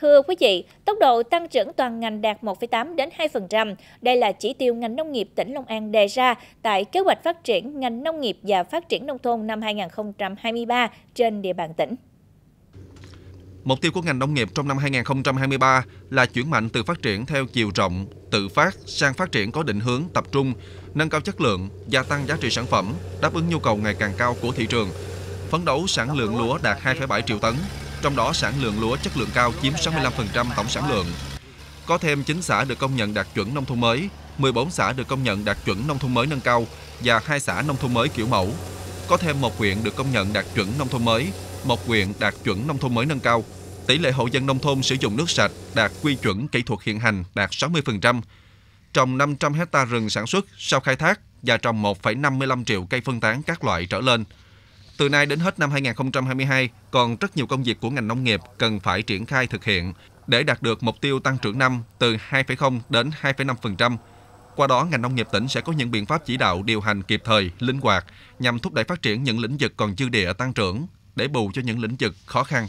Thưa quý vị, tốc độ tăng trưởng toàn ngành đạt 1,8 đến 2%. Đây là chỉ tiêu ngành nông nghiệp tỉnh Long An đề ra tại kế hoạch phát triển ngành nông nghiệp và phát triển nông thôn năm 2023 trên địa bàn tỉnh. Mục tiêu của ngành nông nghiệp trong năm 2023 là chuyển mạnh từ phát triển theo chiều rộng, tự phát sang phát triển có định hướng tập trung, nâng cao chất lượng, gia tăng giá trị sản phẩm, đáp ứng nhu cầu ngày càng cao của thị trường, phấn đấu sản lượng lúa đạt 2,7 triệu tấn, trong đó sản lượng lúa chất lượng cao chiếm 65% tổng sản lượng. Có thêm 9 xã được công nhận đạt chuẩn nông thôn mới, 14 xã được công nhận đạt chuẩn nông thôn mới nâng cao và 2 xã nông thôn mới kiểu mẫu. Có thêm một huyện được công nhận đạt chuẩn nông thôn mới, một huyện đạt chuẩn nông thôn mới nâng cao. Tỷ lệ hộ dân nông thôn sử dụng nước sạch đạt quy chuẩn kỹ thuật hiện hành đạt 60%. Trồng 500 hecta rừng sản xuất sau khai thác và trồng 1,55 triệu cây phân tán các loại trở lên. Từ nay đến hết năm 2022, còn rất nhiều công việc của ngành nông nghiệp cần phải triển khai thực hiện để đạt được mục tiêu tăng trưởng năm từ 2,0 đến 2,5%. Qua đó, ngành nông nghiệp tỉnh sẽ có những biện pháp chỉ đạo điều hành kịp thời, linh hoạt nhằm thúc đẩy phát triển những lĩnh vực còn dư địa tăng trưởng để bù cho những lĩnh vực khó khăn.